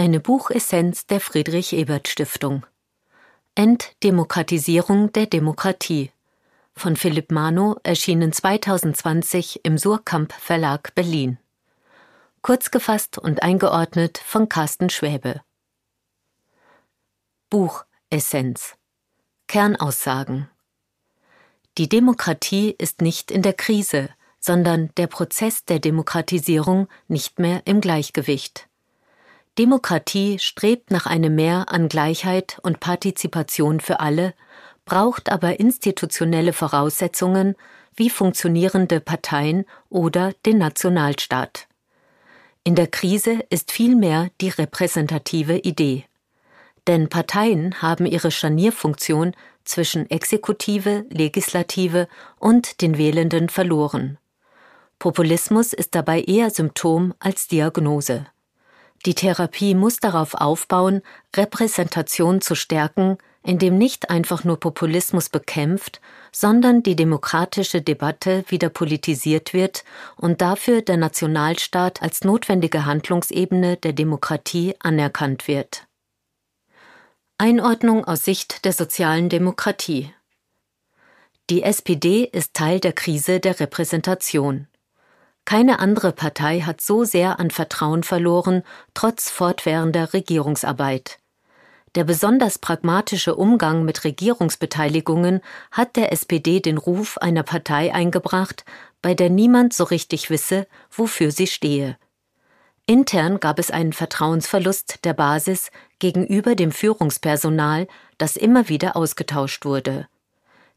Eine Buchessenz der Friedrich Ebert Stiftung. Entdemokratisierung der Demokratie. Von Philipp Mano erschienen 2020 im Surkamp Verlag Berlin. Kurz gefasst und eingeordnet von Carsten Schwäbe. Buchessenz. Kernaussagen. Die Demokratie ist nicht in der Krise, sondern der Prozess der Demokratisierung nicht mehr im Gleichgewicht. Demokratie strebt nach einem Mehr an Gleichheit und Partizipation für alle, braucht aber institutionelle Voraussetzungen wie funktionierende Parteien oder den Nationalstaat. In der Krise ist vielmehr die repräsentative Idee. Denn Parteien haben ihre Scharnierfunktion zwischen Exekutive, Legislative und den Wählenden verloren. Populismus ist dabei eher Symptom als Diagnose. Die Therapie muss darauf aufbauen, Repräsentation zu stärken, indem nicht einfach nur Populismus bekämpft, sondern die demokratische Debatte wieder politisiert wird und dafür der Nationalstaat als notwendige Handlungsebene der Demokratie anerkannt wird. Einordnung aus Sicht der sozialen Demokratie Die SPD ist Teil der Krise der Repräsentation. Keine andere Partei hat so sehr an Vertrauen verloren, trotz fortwährender Regierungsarbeit. Der besonders pragmatische Umgang mit Regierungsbeteiligungen hat der SPD den Ruf einer Partei eingebracht, bei der niemand so richtig wisse, wofür sie stehe. Intern gab es einen Vertrauensverlust der Basis gegenüber dem Führungspersonal, das immer wieder ausgetauscht wurde.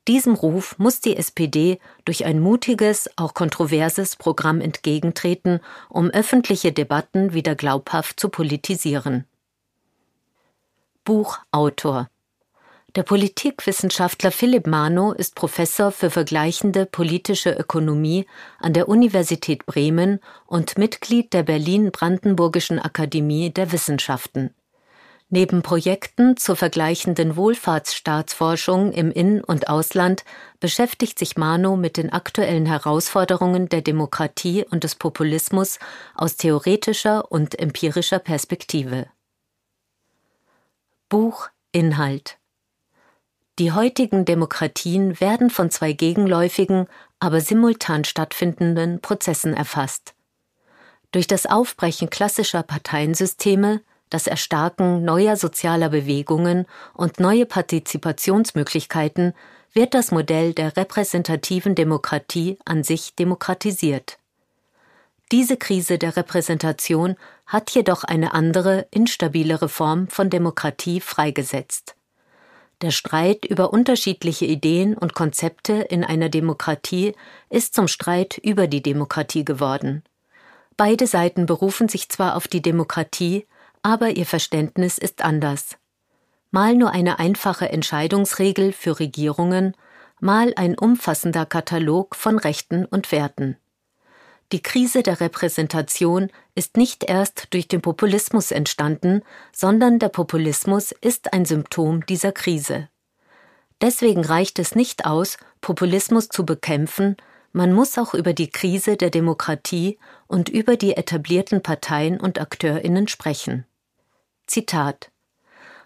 Diesem Ruf muss die SPD durch ein mutiges, auch kontroverses Programm entgegentreten, um öffentliche Debatten wieder glaubhaft zu politisieren. Buchautor Der Politikwissenschaftler Philipp Mano ist Professor für vergleichende politische Ökonomie an der Universität Bremen und Mitglied der Berlin-Brandenburgischen Akademie der Wissenschaften. Neben Projekten zur vergleichenden Wohlfahrtsstaatsforschung im In- und Ausland beschäftigt sich Mano mit den aktuellen Herausforderungen der Demokratie und des Populismus aus theoretischer und empirischer Perspektive. Buch Inhalt Die heutigen Demokratien werden von zwei gegenläufigen, aber simultan stattfindenden Prozessen erfasst. Durch das Aufbrechen klassischer Parteiensysteme – das Erstarken neuer sozialer Bewegungen und neue Partizipationsmöglichkeiten wird das Modell der repräsentativen Demokratie an sich demokratisiert. Diese Krise der Repräsentation hat jedoch eine andere, instabilere Form von Demokratie freigesetzt. Der Streit über unterschiedliche Ideen und Konzepte in einer Demokratie ist zum Streit über die Demokratie geworden. Beide Seiten berufen sich zwar auf die Demokratie, aber ihr Verständnis ist anders. Mal nur eine einfache Entscheidungsregel für Regierungen, mal ein umfassender Katalog von Rechten und Werten. Die Krise der Repräsentation ist nicht erst durch den Populismus entstanden, sondern der Populismus ist ein Symptom dieser Krise. Deswegen reicht es nicht aus, Populismus zu bekämpfen, man muss auch über die Krise der Demokratie und über die etablierten Parteien und Akteurinnen sprechen. Zitat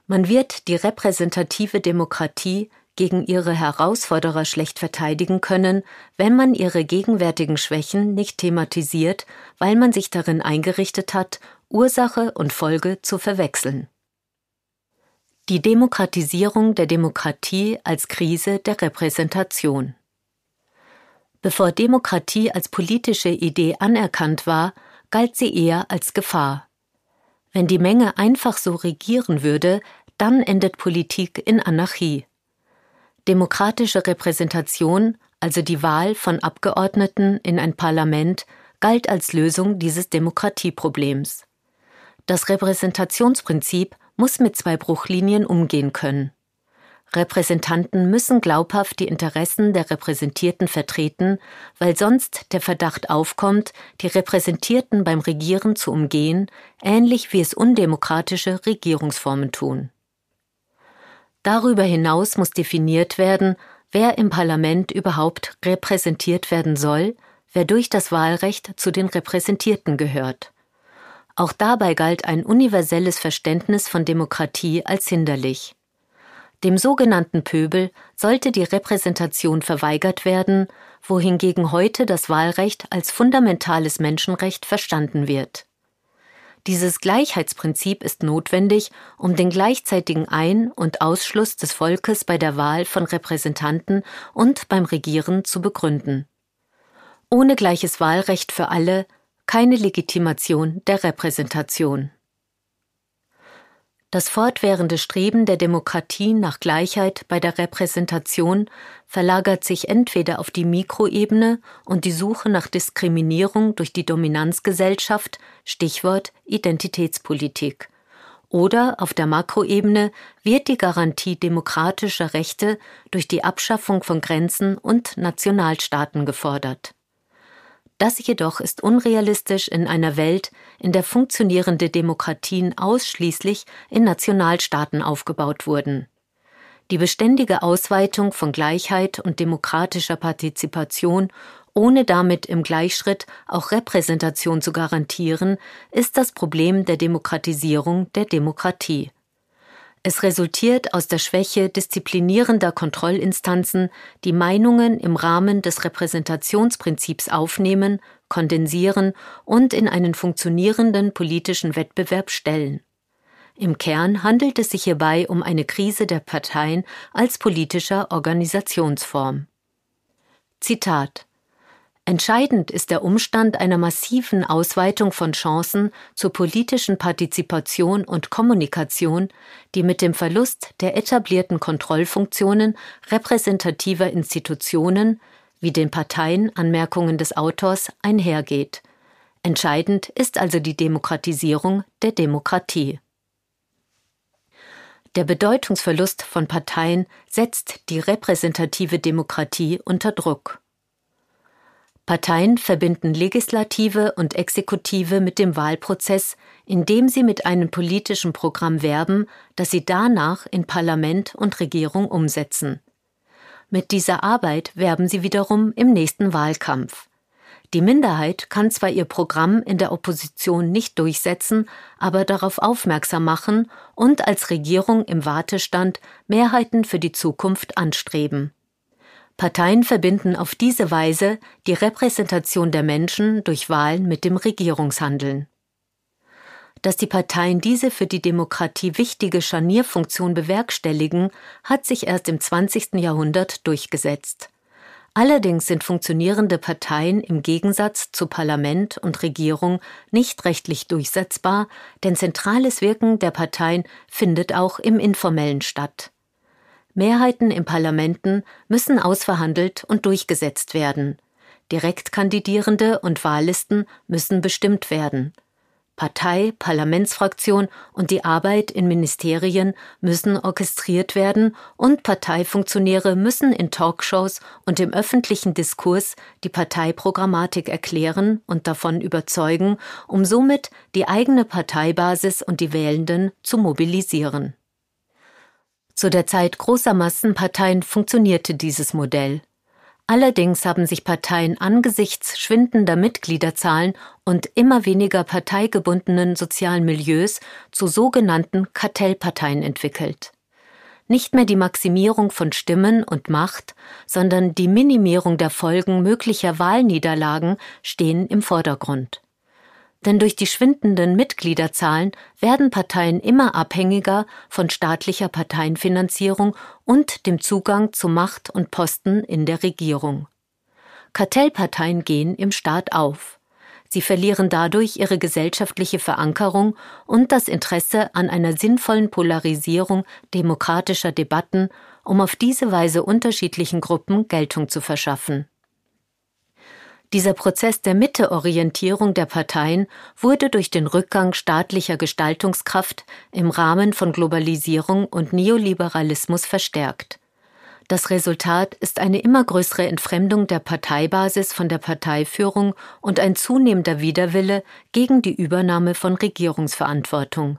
Man wird die repräsentative Demokratie gegen ihre Herausforderer schlecht verteidigen können, wenn man ihre gegenwärtigen Schwächen nicht thematisiert, weil man sich darin eingerichtet hat, Ursache und Folge zu verwechseln. Die Demokratisierung der Demokratie als Krise der Repräsentation. Bevor Demokratie als politische Idee anerkannt war, galt sie eher als Gefahr. Wenn die Menge einfach so regieren würde, dann endet Politik in Anarchie. Demokratische Repräsentation, also die Wahl von Abgeordneten in ein Parlament, galt als Lösung dieses Demokratieproblems. Das Repräsentationsprinzip muss mit zwei Bruchlinien umgehen können. Repräsentanten müssen glaubhaft die Interessen der Repräsentierten vertreten, weil sonst der Verdacht aufkommt, die Repräsentierten beim Regieren zu umgehen, ähnlich wie es undemokratische Regierungsformen tun. Darüber hinaus muss definiert werden, wer im Parlament überhaupt repräsentiert werden soll, wer durch das Wahlrecht zu den Repräsentierten gehört. Auch dabei galt ein universelles Verständnis von Demokratie als hinderlich. Dem sogenannten Pöbel sollte die Repräsentation verweigert werden, wohingegen heute das Wahlrecht als fundamentales Menschenrecht verstanden wird. Dieses Gleichheitsprinzip ist notwendig, um den gleichzeitigen Ein- und Ausschluss des Volkes bei der Wahl von Repräsentanten und beim Regieren zu begründen. Ohne gleiches Wahlrecht für alle keine Legitimation der Repräsentation. Das fortwährende Streben der Demokratie nach Gleichheit bei der Repräsentation verlagert sich entweder auf die Mikroebene und die Suche nach Diskriminierung durch die Dominanzgesellschaft Stichwort Identitätspolitik, oder auf der Makroebene wird die Garantie demokratischer Rechte durch die Abschaffung von Grenzen und Nationalstaaten gefordert. Das jedoch ist unrealistisch in einer Welt, in der funktionierende Demokratien ausschließlich in Nationalstaaten aufgebaut wurden. Die beständige Ausweitung von Gleichheit und demokratischer Partizipation, ohne damit im Gleichschritt auch Repräsentation zu garantieren, ist das Problem der Demokratisierung der Demokratie. Es resultiert aus der Schwäche disziplinierender Kontrollinstanzen, die Meinungen im Rahmen des Repräsentationsprinzips aufnehmen, kondensieren und in einen funktionierenden politischen Wettbewerb stellen. Im Kern handelt es sich hierbei um eine Krise der Parteien als politischer Organisationsform. Zitat Entscheidend ist der Umstand einer massiven Ausweitung von Chancen zur politischen Partizipation und Kommunikation, die mit dem Verlust der etablierten Kontrollfunktionen repräsentativer Institutionen wie den Parteien Anmerkungen des Autors einhergeht. Entscheidend ist also die Demokratisierung der Demokratie. Der Bedeutungsverlust von Parteien setzt die repräsentative Demokratie unter Druck. Parteien verbinden Legislative und Exekutive mit dem Wahlprozess, indem sie mit einem politischen Programm werben, das sie danach in Parlament und Regierung umsetzen. Mit dieser Arbeit werben sie wiederum im nächsten Wahlkampf. Die Minderheit kann zwar ihr Programm in der Opposition nicht durchsetzen, aber darauf aufmerksam machen und als Regierung im Wartestand Mehrheiten für die Zukunft anstreben. Parteien verbinden auf diese Weise die Repräsentation der Menschen durch Wahlen mit dem Regierungshandeln. Dass die Parteien diese für die Demokratie wichtige Scharnierfunktion bewerkstelligen, hat sich erst im 20. Jahrhundert durchgesetzt. Allerdings sind funktionierende Parteien im Gegensatz zu Parlament und Regierung nicht rechtlich durchsetzbar, denn zentrales Wirken der Parteien findet auch im informellen statt. Mehrheiten in Parlamenten müssen ausverhandelt und durchgesetzt werden. Direktkandidierende und Wahllisten müssen bestimmt werden. Partei, Parlamentsfraktion und die Arbeit in Ministerien müssen orchestriert werden und Parteifunktionäre müssen in Talkshows und im öffentlichen Diskurs die Parteiprogrammatik erklären und davon überzeugen, um somit die eigene Parteibasis und die Wählenden zu mobilisieren. Zu der Zeit großer Massenparteien funktionierte dieses Modell. Allerdings haben sich Parteien angesichts schwindender Mitgliederzahlen und immer weniger parteigebundenen sozialen Milieus zu sogenannten Kartellparteien entwickelt. Nicht mehr die Maximierung von Stimmen und Macht, sondern die Minimierung der Folgen möglicher Wahlniederlagen stehen im Vordergrund. Denn durch die schwindenden Mitgliederzahlen werden Parteien immer abhängiger von staatlicher Parteienfinanzierung und dem Zugang zu Macht und Posten in der Regierung. Kartellparteien gehen im Staat auf. Sie verlieren dadurch ihre gesellschaftliche Verankerung und das Interesse an einer sinnvollen Polarisierung demokratischer Debatten, um auf diese Weise unterschiedlichen Gruppen Geltung zu verschaffen. Dieser Prozess der Mitteorientierung der Parteien wurde durch den Rückgang staatlicher Gestaltungskraft im Rahmen von Globalisierung und Neoliberalismus verstärkt. Das Resultat ist eine immer größere Entfremdung der Parteibasis von der Parteiführung und ein zunehmender Widerwille gegen die Übernahme von Regierungsverantwortung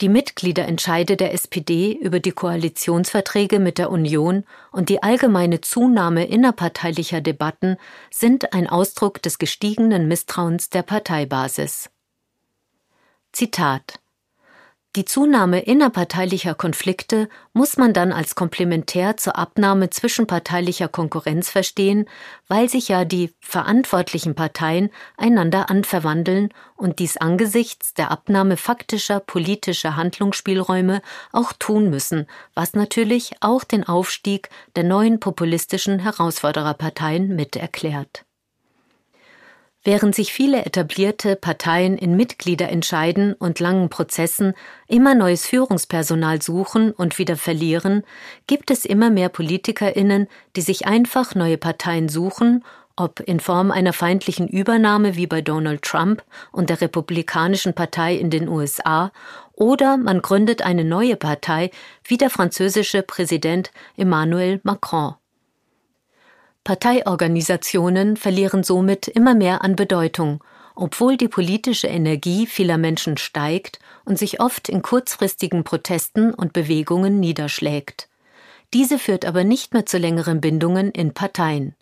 die Mitgliederentscheide der SPD über die Koalitionsverträge mit der Union und die allgemeine Zunahme innerparteilicher Debatten sind ein Ausdruck des gestiegenen Misstrauens der Parteibasis. Zitat die Zunahme innerparteilicher Konflikte muss man dann als komplementär zur Abnahme zwischenparteilicher Konkurrenz verstehen, weil sich ja die verantwortlichen Parteien einander anverwandeln und dies angesichts der Abnahme faktischer politischer Handlungsspielräume auch tun müssen, was natürlich auch den Aufstieg der neuen populistischen Herausfordererparteien mit erklärt während sich viele etablierte Parteien in Mitglieder entscheiden und langen Prozessen immer neues Führungspersonal suchen und wieder verlieren, gibt es immer mehr Politikerinnen, die sich einfach neue Parteien suchen, ob in Form einer feindlichen Übernahme wie bei Donald Trump und der Republikanischen Partei in den USA, oder man gründet eine neue Partei wie der französische Präsident Emmanuel Macron. Parteiorganisationen verlieren somit immer mehr an Bedeutung, obwohl die politische Energie vieler Menschen steigt und sich oft in kurzfristigen Protesten und Bewegungen niederschlägt. Diese führt aber nicht mehr zu längeren Bindungen in Parteien.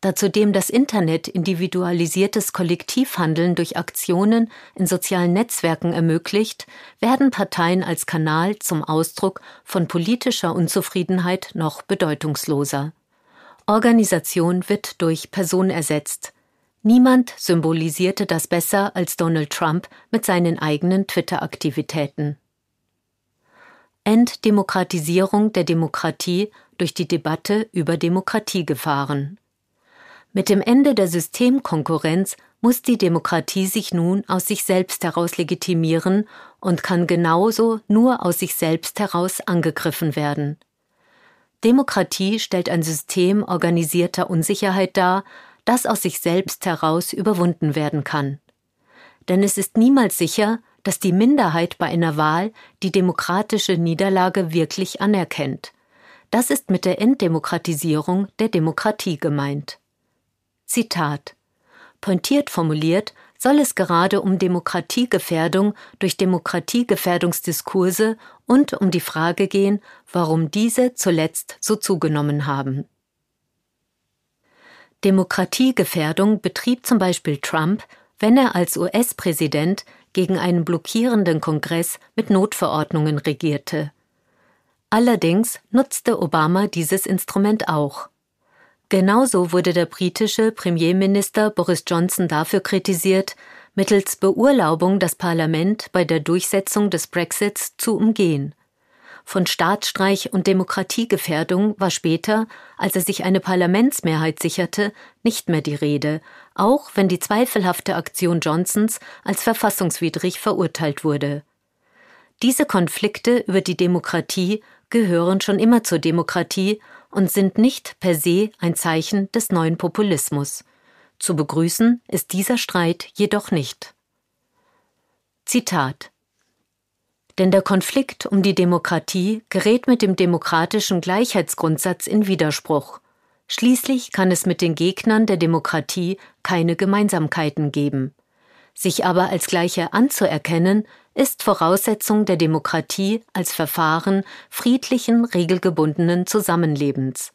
Da zudem das Internet individualisiertes Kollektivhandeln durch Aktionen in sozialen Netzwerken ermöglicht, werden Parteien als Kanal zum Ausdruck von politischer Unzufriedenheit noch bedeutungsloser. Organisation wird durch Person ersetzt. Niemand symbolisierte das besser als Donald Trump mit seinen eigenen Twitter-Aktivitäten. Entdemokratisierung der Demokratie durch die Debatte über Demokratiegefahren. Mit dem Ende der Systemkonkurrenz muss die Demokratie sich nun aus sich selbst heraus legitimieren und kann genauso nur aus sich selbst heraus angegriffen werden. Demokratie stellt ein System organisierter Unsicherheit dar, das aus sich selbst heraus überwunden werden kann. Denn es ist niemals sicher, dass die Minderheit bei einer Wahl die demokratische Niederlage wirklich anerkennt. Das ist mit der Enddemokratisierung der Demokratie gemeint. Zitat. Pointiert formuliert soll es gerade um Demokratiegefährdung durch Demokratiegefährdungsdiskurse und um die Frage gehen, warum diese zuletzt so zugenommen haben. Demokratiegefährdung betrieb zum Beispiel Trump, wenn er als US-Präsident gegen einen blockierenden Kongress mit Notverordnungen regierte. Allerdings nutzte Obama dieses Instrument auch. Genauso wurde der britische Premierminister Boris Johnson dafür kritisiert, mittels Beurlaubung das Parlament bei der Durchsetzung des Brexits zu umgehen. Von Staatsstreich und Demokratiegefährdung war später, als er sich eine Parlamentsmehrheit sicherte, nicht mehr die Rede, auch wenn die zweifelhafte Aktion Johnsons als verfassungswidrig verurteilt wurde. Diese Konflikte über die Demokratie gehören schon immer zur Demokratie und sind nicht per se ein Zeichen des neuen Populismus. Zu begrüßen ist dieser Streit jedoch nicht. Zitat Denn der Konflikt um die Demokratie gerät mit dem demokratischen Gleichheitsgrundsatz in Widerspruch. Schließlich kann es mit den Gegnern der Demokratie keine Gemeinsamkeiten geben. Sich aber als Gleiche anzuerkennen, ist Voraussetzung der Demokratie als Verfahren friedlichen, regelgebundenen Zusammenlebens.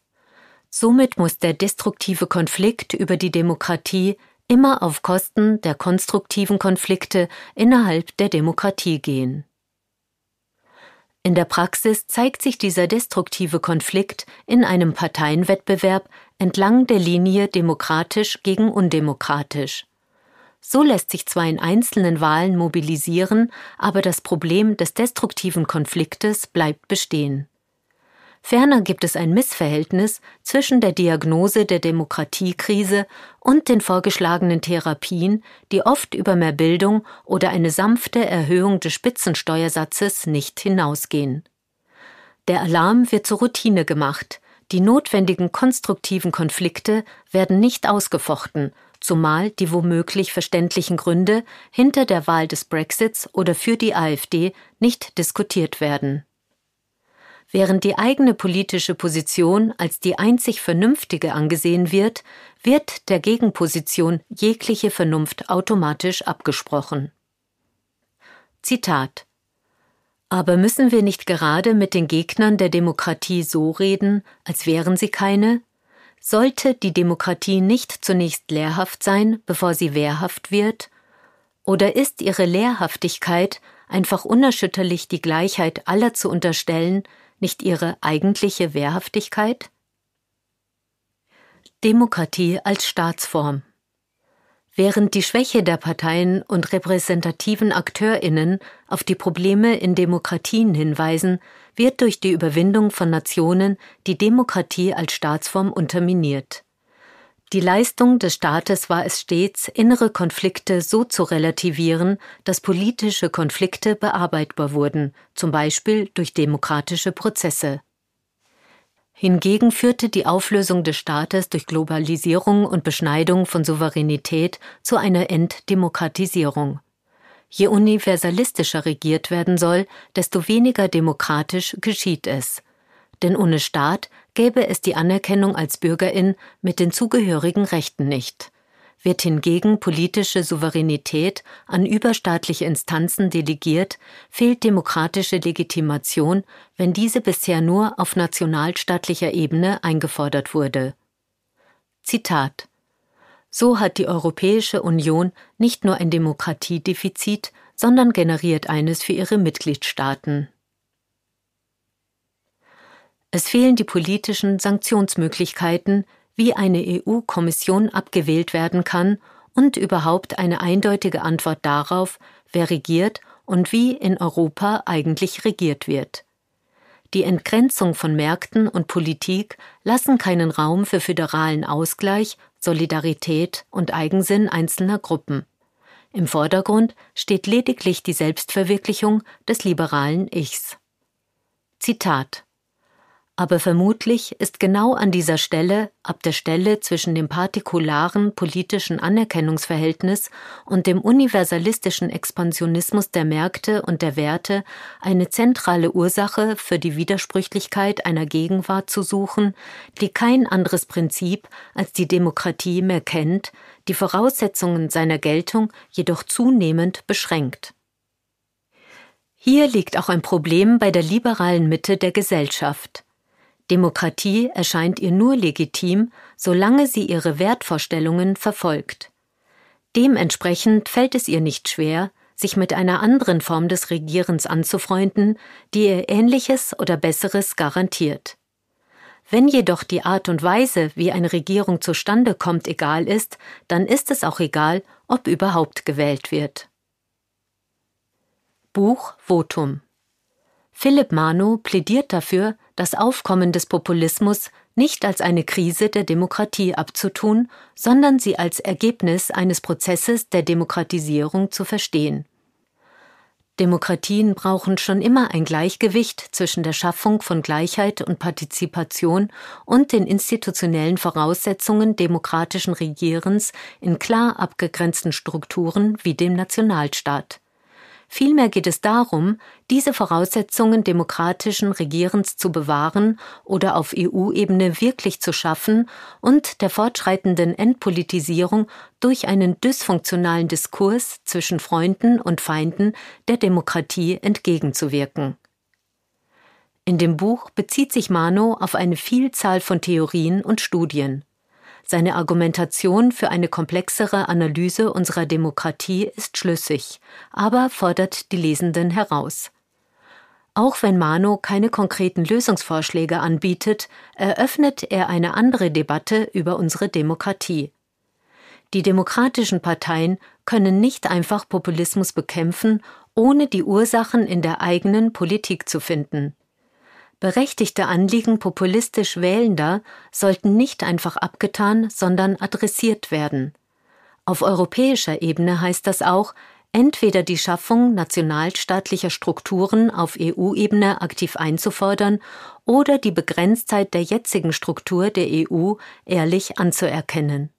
Somit muss der destruktive Konflikt über die Demokratie immer auf Kosten der konstruktiven Konflikte innerhalb der Demokratie gehen. In der Praxis zeigt sich dieser destruktive Konflikt in einem Parteienwettbewerb entlang der Linie demokratisch gegen undemokratisch. So lässt sich zwar in einzelnen Wahlen mobilisieren, aber das Problem des destruktiven Konfliktes bleibt bestehen. Ferner gibt es ein Missverhältnis zwischen der Diagnose der Demokratiekrise und den vorgeschlagenen Therapien, die oft über mehr Bildung oder eine sanfte Erhöhung des Spitzensteuersatzes nicht hinausgehen. Der Alarm wird zur Routine gemacht, die notwendigen konstruktiven Konflikte werden nicht ausgefochten, zumal die womöglich verständlichen Gründe hinter der Wahl des Brexits oder für die AfD nicht diskutiert werden. Während die eigene politische Position als die einzig vernünftige angesehen wird, wird der Gegenposition jegliche Vernunft automatisch abgesprochen. Zitat Aber müssen wir nicht gerade mit den Gegnern der Demokratie so reden, als wären sie keine? Sollte die Demokratie nicht zunächst lehrhaft sein, bevor sie wehrhaft wird? Oder ist ihre Lehrhaftigkeit, einfach unerschütterlich die Gleichheit aller zu unterstellen, nicht ihre eigentliche Wehrhaftigkeit? Demokratie als Staatsform Während die Schwäche der Parteien und repräsentativen Akteurinnen auf die Probleme in Demokratien hinweisen, wird durch die Überwindung von Nationen die Demokratie als Staatsform unterminiert. Die Leistung des Staates war es stets, innere Konflikte so zu relativieren, dass politische Konflikte bearbeitbar wurden, zum Beispiel durch demokratische Prozesse. Hingegen führte die Auflösung des Staates durch Globalisierung und Beschneidung von Souveränität zu einer Entdemokratisierung. Je universalistischer regiert werden soll, desto weniger demokratisch geschieht es. Denn ohne Staat gäbe es die Anerkennung als Bürgerin mit den zugehörigen Rechten nicht wird hingegen politische Souveränität an überstaatliche Instanzen delegiert, fehlt demokratische Legitimation, wenn diese bisher nur auf nationalstaatlicher Ebene eingefordert wurde. Zitat So hat die Europäische Union nicht nur ein Demokratiedefizit, sondern generiert eines für ihre Mitgliedstaaten. Es fehlen die politischen Sanktionsmöglichkeiten, wie eine EU-Kommission abgewählt werden kann und überhaupt eine eindeutige Antwort darauf, wer regiert und wie in Europa eigentlich regiert wird. Die Entgrenzung von Märkten und Politik lassen keinen Raum für föderalen Ausgleich, Solidarität und Eigensinn einzelner Gruppen. Im Vordergrund steht lediglich die Selbstverwirklichung des liberalen Ichs. Zitat aber vermutlich ist genau an dieser Stelle, ab der Stelle zwischen dem partikularen politischen Anerkennungsverhältnis und dem universalistischen Expansionismus der Märkte und der Werte, eine zentrale Ursache für die Widersprüchlichkeit einer Gegenwart zu suchen, die kein anderes Prinzip als die Demokratie mehr kennt, die Voraussetzungen seiner Geltung jedoch zunehmend beschränkt. Hier liegt auch ein Problem bei der liberalen Mitte der Gesellschaft. Demokratie erscheint ihr nur legitim, solange sie ihre Wertvorstellungen verfolgt. Dementsprechend fällt es ihr nicht schwer, sich mit einer anderen Form des Regierens anzufreunden, die ihr Ähnliches oder Besseres garantiert. Wenn jedoch die Art und Weise, wie eine Regierung zustande kommt, egal ist, dann ist es auch egal, ob überhaupt gewählt wird. Buch Votum Philipp Mano plädiert dafür, das Aufkommen des Populismus nicht als eine Krise der Demokratie abzutun, sondern sie als Ergebnis eines Prozesses der Demokratisierung zu verstehen. Demokratien brauchen schon immer ein Gleichgewicht zwischen der Schaffung von Gleichheit und Partizipation und den institutionellen Voraussetzungen demokratischen Regierens in klar abgegrenzten Strukturen wie dem Nationalstaat. Vielmehr geht es darum, diese Voraussetzungen demokratischen Regierens zu bewahren oder auf EU-Ebene wirklich zu schaffen und der fortschreitenden Entpolitisierung durch einen dysfunktionalen Diskurs zwischen Freunden und Feinden der Demokratie entgegenzuwirken. In dem Buch bezieht sich Mano auf eine Vielzahl von Theorien und Studien. Seine Argumentation für eine komplexere Analyse unserer Demokratie ist schlüssig, aber fordert die Lesenden heraus. Auch wenn Mano keine konkreten Lösungsvorschläge anbietet, eröffnet er eine andere Debatte über unsere Demokratie. Die demokratischen Parteien können nicht einfach Populismus bekämpfen, ohne die Ursachen in der eigenen Politik zu finden. Berechtigte Anliegen populistisch Wählender sollten nicht einfach abgetan, sondern adressiert werden. Auf europäischer Ebene heißt das auch, entweder die Schaffung nationalstaatlicher Strukturen auf EU-Ebene aktiv einzufordern oder die Begrenztheit der jetzigen Struktur der EU ehrlich anzuerkennen.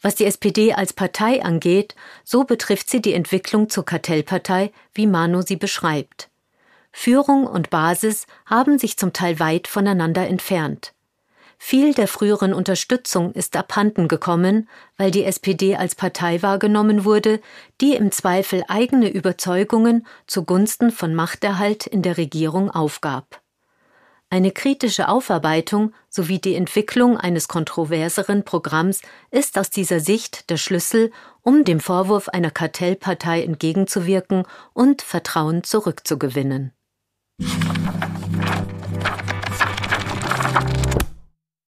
Was die SPD als Partei angeht, so betrifft sie die Entwicklung zur Kartellpartei, wie Manu sie beschreibt. Führung und Basis haben sich zum Teil weit voneinander entfernt. Viel der früheren Unterstützung ist abhanden gekommen, weil die SPD als Partei wahrgenommen wurde, die im Zweifel eigene Überzeugungen zugunsten von Machterhalt in der Regierung aufgab. Eine kritische Aufarbeitung sowie die Entwicklung eines kontroverseren Programms ist aus dieser Sicht der Schlüssel, um dem Vorwurf einer Kartellpartei entgegenzuwirken und Vertrauen zurückzugewinnen. Thank you.